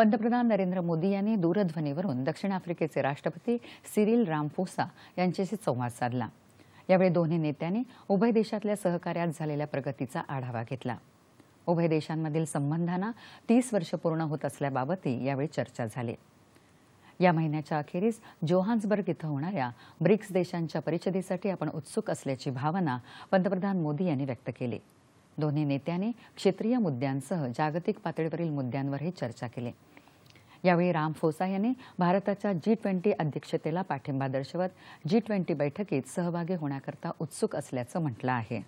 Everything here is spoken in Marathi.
पंतप्रधान नरेंद्र मोदी यांनी दूरध्वनीवरून दक्षिण आफ्रिकेचे राष्ट्रपती सिरिल रामफोसा यांच्याशी संवाद साधला यावेळी दोन्ही नेत्यांनी उभय देशातल्या सहकार्यात झालेल्या प्रगतीचा आढावा घेतला उभय देशांमधील संबंधांना तीस वर्ष पूर्ण होत असल्याबाबतही यावेळी चर्चा झाली या महिन्याच्या अखेरीस जोहान्सबर्ग इथं होणाऱ्या ब्रिक्स देशांच्या परिषदेसाठी आपण उत्सुक असल्याची भावना पंतप्रधान मोदी यांनी व्यक्त केली दोन्ही नेत्यांनी क्षेत्रीय मुद्द्यांसह जागतिक पातळीवरील मुद्द्यांवरही चर्चा केली यावेळी राम फोसा यांनी भारताच्या जी ट्वेंटी अध्यक्षतेला पाठिंबा दर्शवत जी ट्वेंटी बैठकीत सहभागी होण्याकरता उत्सुक असल्याचं म्हटलं आहे